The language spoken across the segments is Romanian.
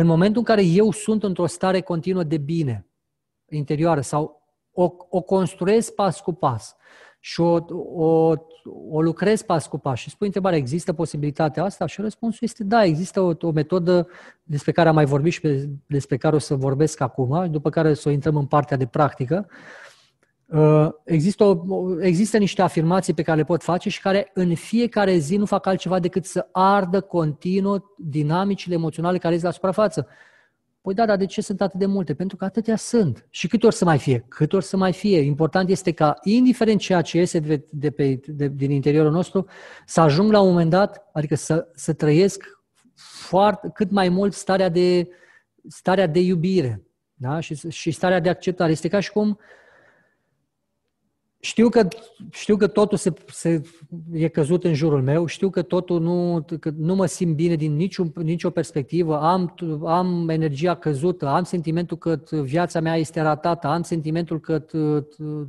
În momentul în care eu sunt într-o stare continuă de bine interioară sau o, o construiesc pas cu pas și o, o, o lucrez pas cu pas și spui întrebarea, există posibilitatea asta? Și răspunsul este da, există o, o metodă despre care am mai vorbit și despre care o să vorbesc acum, după care să o intrăm în partea de practică. Uh, Uh, există, o, există niște afirmații pe care le pot face și care în fiecare zi nu fac altceva decât să ardă continuu dinamicile emoționale care ies la suprafață. Păi da, dar de ce sunt atât de multe? Pentru că atâtea sunt. Și cât ori să mai fie? Cât ori să mai fie? Important este ca, indiferent ceea ce iese de, de pe, de, din interiorul nostru, să ajung la un moment dat, adică să, să trăiesc foarte, cât mai mult starea de, starea de iubire da? și, și starea de acceptare. Este ca și cum uh, știu că, știu că totul se, se, e căzut în jurul meu, știu că totul nu, că nu mă simt bine din niciun, nicio perspectivă, am, am energia căzută, am sentimentul că viața mea este ratată, am sentimentul că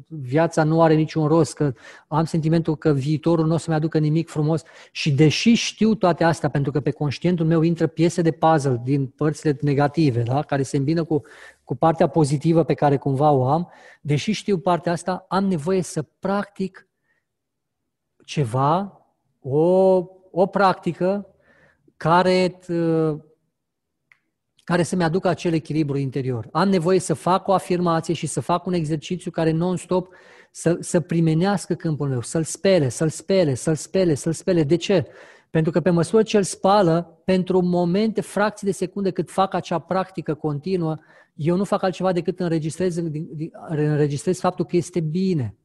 viața nu are niciun rost, că am sentimentul că viitorul nu o să-mi aducă nimic frumos. Și deși știu toate astea, pentru că pe conștientul meu intră piese de puzzle din părțile negative, da? care se îmbină cu cu partea pozitivă pe care cumva o am, deși știu partea asta, am nevoie să practic ceva, o, o practică care, uh, care să-mi aducă acel echilibru interior. Am nevoie să fac o afirmație și să fac un exercițiu care non-stop să, să primenească câmpul meu, să-l spele, să-l spele, să-l spele, să-l spele. De ce? Pentru că pe măsură ce îl spală, pentru momente, fracții de secunde cât fac acea practică continuă, eu nu fac altceva decât înregistrez, înregistrez faptul că este bine.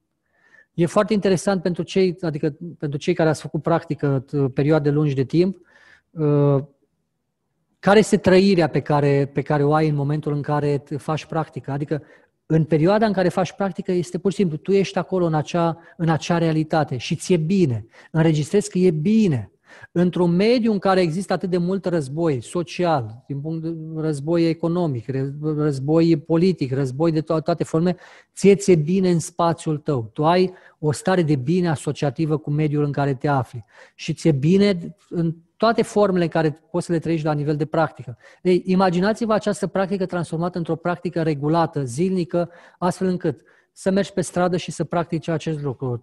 E foarte interesant pentru cei, adică pentru cei care ați făcut practică ă, perioade lungi de timp, ă, care este trăirea pe care, pe care o ai în momentul în care faci practică. Adică în perioada în care faci practică este pur și simplu, tu ești acolo în acea, în acea realitate și ți-e bine. Înregistrezi că e bine. Într-un mediu în care există atât de mult război social, din punct de război economic, război politic, război de to- toate forme, ție ți-e bine în spațiul tău. Tu ai o stare de bine asociativă cu mediul în care te afli și ți-e bine în toate formele care poți să le trăiești la nivel de practică. Ei, imaginați-vă această practică transformată într-o practică regulată, zilnică, astfel încât să mergi pe stradă și să practici acest lucru,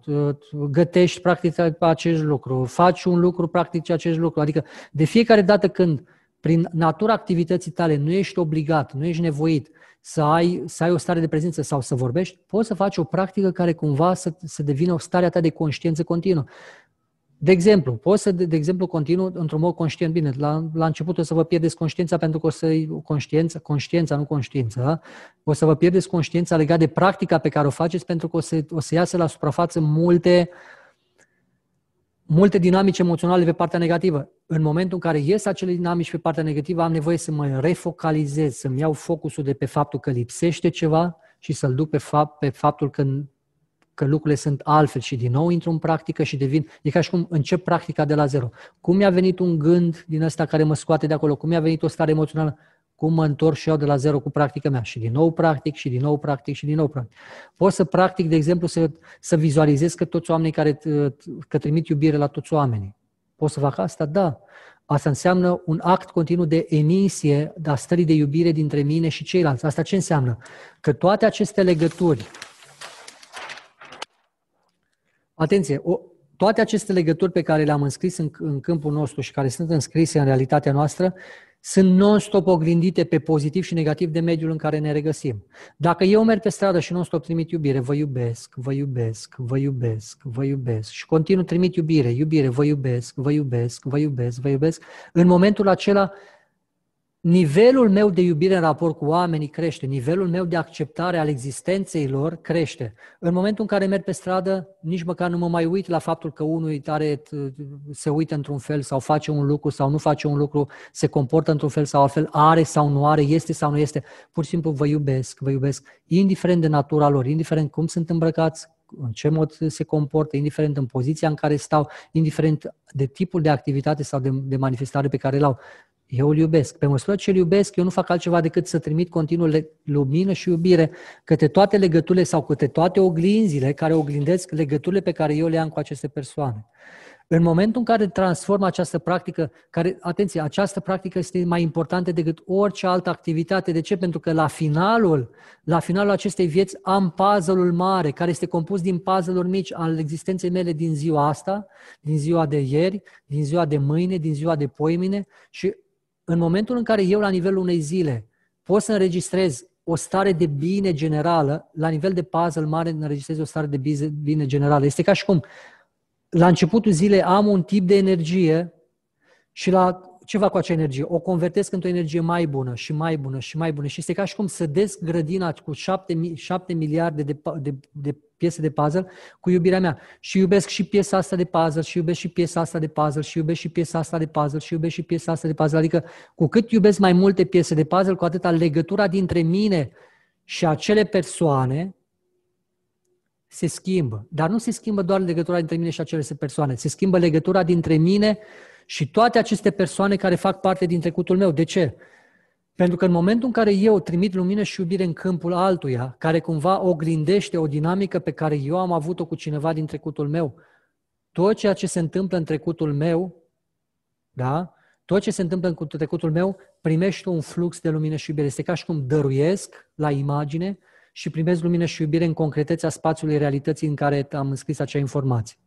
gătești, practici acest lucru, faci un lucru, practici acest lucru. Adică de fiecare dată când prin natura activității tale nu ești obligat, nu ești nevoit să ai, să ai o stare de prezență sau să vorbești, poți să faci o practică care cumva să, să devină o stare a ta de conștiință continuă. De exemplu, pot să, de exemplu, continu într-un mod conștient. Bine, la, la început o să vă pierdeți conștiința pentru că o să conștiința, conștiința, nu conștiința, o să vă pierdeți conștiința legată de practica pe care o faceți pentru că o să, o să iasă la suprafață multe, multe dinamici emoționale pe partea negativă. În momentul în care ies acele dinamici pe partea negativă, am nevoie să mă refocalizez, să-mi iau focusul de pe faptul că lipsește ceva și să-l duc pe, fapt, pe faptul că că lucrurile sunt altfel și din nou intru în practică și devin, e ca și cum încep practica de la zero. Cum mi-a venit un gând din ăsta care mă scoate de acolo? Cum mi-a venit o stare emoțională? Cum mă întorc și eu de la zero cu practica mea? Și din nou practic, și din nou practic, și din nou practic. Poți să practic, de exemplu, să, să vizualizez că toți oamenii care, că trimit iubire la toți oamenii. Poți să fac asta? Da. Asta înseamnă un act continuu de emisie a stării de iubire dintre mine și ceilalți. Asta ce înseamnă? Că toate aceste legături Atenție! O, toate aceste legături pe care le-am înscris în, în câmpul nostru și care sunt înscrise în realitatea noastră sunt non-stop oglindite pe pozitiv și negativ de mediul în care ne regăsim. Dacă eu merg pe stradă și non-stop trimit iubire, vă iubesc, vă iubesc, vă iubesc, vă iubesc și continuu trimit iubire, iubire, vă iubesc, vă iubesc, vă iubesc, vă iubesc, în momentul acela nivelul meu de iubire în raport cu oamenii crește, nivelul meu de acceptare al existenței lor crește. În momentul în care merg pe stradă, nici măcar nu mă mai uit la faptul că unul tare uh, se uită într-un fel sau face un lucru sau nu face un lucru, se comportă într-un fel sau altfel, are sau nu are, este sau nu este. Pur și simplu vă iubesc, vă iubesc, indiferent de natura lor, indiferent cum sunt îmbrăcați, în ce mod se comportă, indiferent în poziția în care stau, indiferent de tipul de activitate sau de, de manifestare pe care îl au eu îl iubesc. Pe măsură ce îl iubesc, eu nu fac altceva decât să trimit continuu lumină și iubire către toate legăturile sau către toate oglinzile care oglindesc legăturile pe care eu le am cu aceste persoane. În momentul în care transform această practică, care, atenție, această practică este mai importantă decât orice altă activitate. De ce? Pentru că la finalul, la finalul acestei vieți am puzzle-ul mare, care este compus din puzzle-uri mici al existenței mele din ziua asta, din ziua de ieri, din ziua de mâine, din ziua de poimine și în momentul în care eu, la nivelul unei zile, pot să înregistrez o stare de bine generală, la nivel de puzzle mare înregistrez o stare de bine generală. Este ca și cum la începutul zilei am un tip de energie și la ceva cu acea energie, o convertesc într-o energie mai bună și mai bună și mai bună și este ca și cum să des grădina cu șapte, șapte miliarde de, de, de piese de puzzle cu iubirea mea. Și iubesc și piesa asta de puzzle, și iubesc și piesa asta de puzzle, și iubesc și piesa asta de puzzle, și iubesc și piesa asta de puzzle. Adică cu cât iubesc mai multe piese de puzzle, cu atâta legătura dintre mine și acele persoane se schimbă. Dar nu se schimbă doar legătura dintre mine și acele persoane, se schimbă legătura dintre mine și toate aceste persoane care fac parte din trecutul meu. De ce? Pentru că în momentul în care eu trimit lumină și iubire în câmpul altuia, care cumva oglindește o dinamică pe care eu am avut-o cu cineva din trecutul meu, tot ceea ce se întâmplă în trecutul meu, da? Tot ce se întâmplă în trecutul meu, primești un flux de lumină și iubire. Este ca și cum dăruiesc la imagine și primesc lumină și iubire în concretețea spațiului realității în care am înscris acea informație.